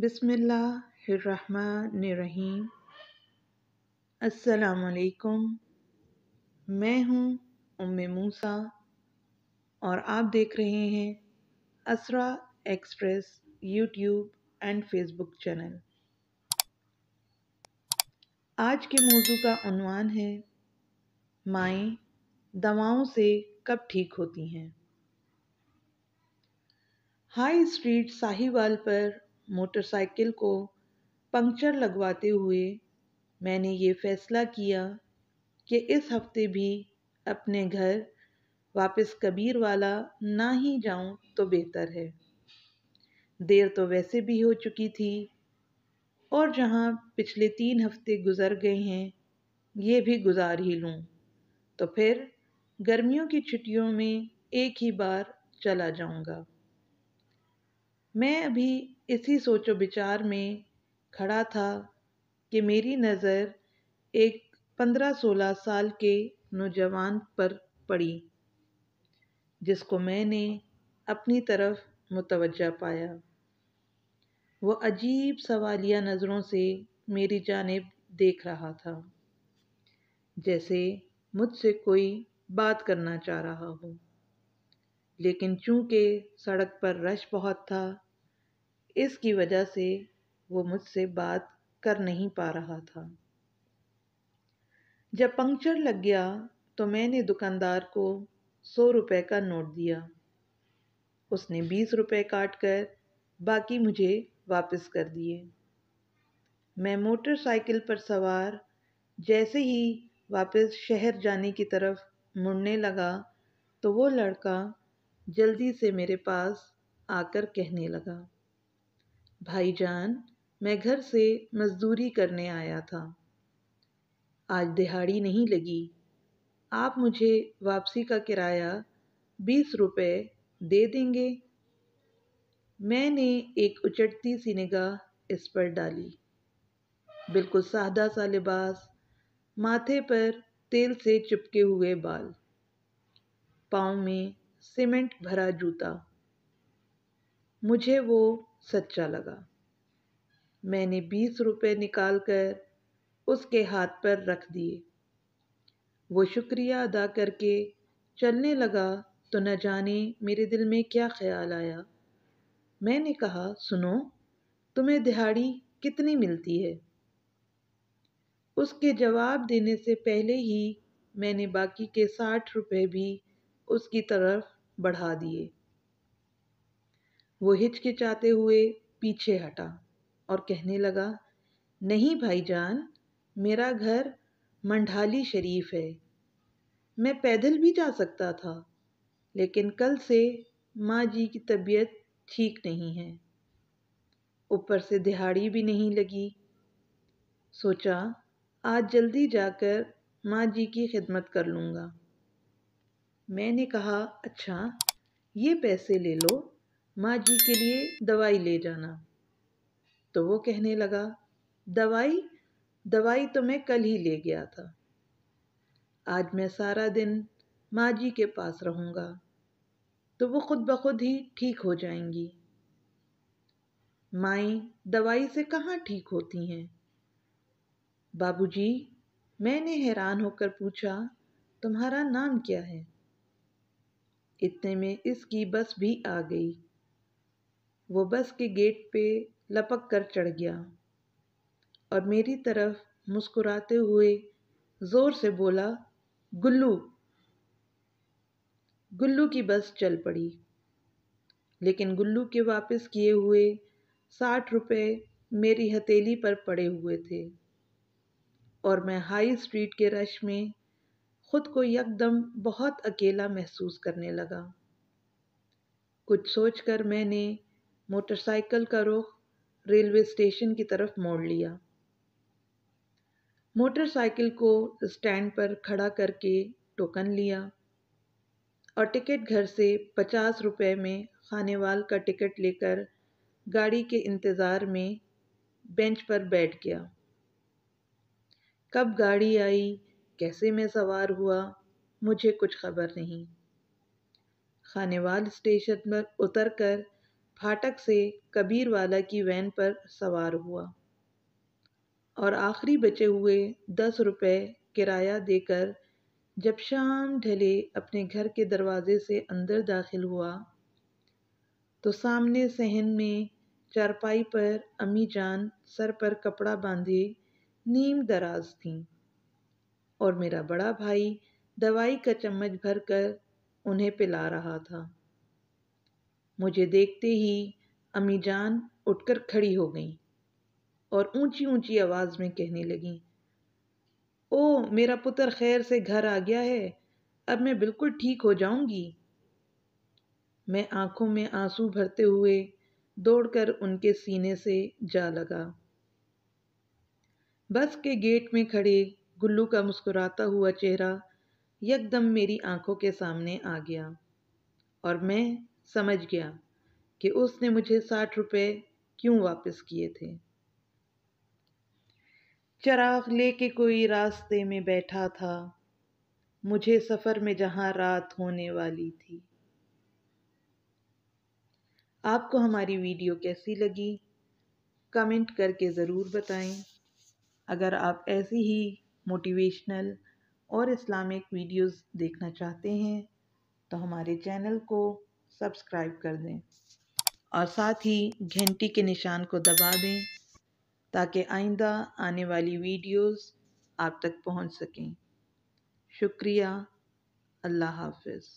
बिसमीम असलकुम मैं हूं उम मूसा और आप देख रहे हैं Asra Express YouTube and Facebook channel आज के मौजू का अनवान है माएँ दवाओं से कब ठीक होती हैं हाई स्ट्रीट साहिवाल पर मोटरसाइकिल को पंक्चर लगवाते हुए मैंने ये फैसला किया कि इस हफ्ते भी अपने घर वापस कबीर वाला ना ही जाऊं तो बेहतर है देर तो वैसे भी हो चुकी थी और जहां पिछले तीन हफ्ते गुजर गए हैं ये भी गुजार ही लूं तो फिर गर्मियों की छुट्टियों में एक ही बार चला जाऊंगा मैं अभी इसी सोचो विचार में खड़ा था कि मेरी नज़र एक पंद्रह सोलह साल के नौजवान पर पड़ी जिसको मैंने अपनी तरफ मुतवजा पाया वो अजीब सवालिया नज़रों से मेरी जानब देख रहा था जैसे मुझसे कोई बात करना चाह रहा हो लेकिन चूँकि सड़क पर रश बहुत था इसकी वजह से वो मुझसे बात कर नहीं पा रहा था जब पंक्चर लग गया तो मैंने दुकानदार को सौ रुपये का नोट दिया उसने बीस रुपये काट कर बाकी मुझे वापस कर दिए मैं मोटरसाइकिल पर सवार जैसे ही वापस शहर जाने की तरफ मुड़ने लगा तो वो लड़का जल्दी से मेरे पास आकर कहने लगा भाईजान मैं घर से मजदूरी करने आया था आज दिहाड़ी नहीं लगी आप मुझे वापसी का किराया बीस रुपये दे देंगे मैंने एक उचटती सी निगाह इस पर डाली बिल्कुल सादा सा लिबास माथे पर तेल से चिपके हुए बाल पाँव में सीमेंट भरा जूता मुझे वो सच्चा लगा मैंने बीस रुपए निकाल कर उसके हाथ पर रख दिए वो शुक्रिया अदा करके चलने लगा तो न जाने मेरे दिल में क्या ख्याल आया मैंने कहा सुनो तुम्हें दिहाड़ी कितनी मिलती है उसके जवाब देने से पहले ही मैंने बाकी के साठ रुपए भी उसकी तरफ बढ़ा दिए वो हिचकिचाते हुए पीछे हटा और कहने लगा नहीं भाईजान मेरा घर मंडाली शरीफ है मैं पैदल भी जा सकता था लेकिन कल से माँ जी की तबीयत ठीक नहीं है ऊपर से दिहाड़ी भी नहीं लगी सोचा आज जल्दी जाकर माँ जी की खिदमत कर लूँगा मैंने कहा अच्छा ये पैसे ले लो माँ जी के लिए दवाई ले जाना तो वो कहने लगा दवाई दवाई तो मैं कल ही ले गया था आज मैं सारा दिन माँ जी के पास रहूँगा तो वो खुद ब खुद ही ठीक हो जाएंगी माएँ दवाई से कहाँ ठीक होती हैं बाबूजी मैंने हैरान होकर पूछा तुम्हारा नाम क्या है इतने में इसकी बस भी आ गई वो बस के गेट पे लपक कर चढ़ गया और मेरी तरफ मुस्कुराते हुए ज़ोर से बोला गुल्लू गुल्लू की बस चल पड़ी लेकिन गुल्लू के वापस किए हुए साठ रुपए मेरी हथेली पर पड़े हुए थे और मैं हाई स्ट्रीट के रश में खुद को यकदम बहुत अकेला महसूस करने लगा कुछ सोचकर मैंने मोटरसाइकिल का रुख रेलवे स्टेशन की तरफ मोड़ लिया मोटरसाइकिल को स्टैंड पर खड़ा करके टोकन लिया और टिकट घर से पचास रुपए में खानेवाल का टिकट लेकर गाड़ी के इंतज़ार में बेंच पर बैठ गया कब गाड़ी आई कैसे मैं सवार हुआ मुझे कुछ खबर नहीं खानेवाल स्टेशन पर उतर कर फाटक से कबीरवाला की वैन पर सवार हुआ और आखिरी बचे हुए दस रुपए किराया देकर जब शाम ढले अपने घर के दरवाजे से अंदर दाखिल हुआ तो सामने सहन में चारपाई पर अम्मी जान सर पर कपड़ा बांधे नीम दराज थीं और मेरा बड़ा भाई दवाई का चम्मच भरकर उन्हें पिला रहा था मुझे देखते ही अमीजान उठकर खड़ी हो गईं और ऊंची ऊंची आवाज़ में कहने लगीं ओ मेरा पुत्र खैर से घर आ गया है अब मैं बिल्कुल ठीक हो जाऊंगी मैं आंखों में आंसू भरते हुए दौड़कर उनके सीने से जा लगा बस के गेट में खड़े गुल्लू का मुस्कुराता हुआ चेहरा यकदम मेरी आंखों के सामने आ गया और मैं समझ गया कि उसने मुझे साठ रुपये क्यों वापस किए थे चराग लेके कोई रास्ते में बैठा था मुझे सफ़र में जहाँ रात होने वाली थी आपको हमारी वीडियो कैसी लगी कमेंट करके ज़रूर बताएं अगर आप ऐसी ही मोटिवेशनल और इस्लामिक वीडियोस देखना चाहते हैं तो हमारे चैनल को सब्सक्राइब कर दें और साथ ही घंटी के निशान को दबा दें ताकि आइंदा आने वाली वीडियोस आप तक पहुंच सकें शुक्रिया अल्लाह हाफिज़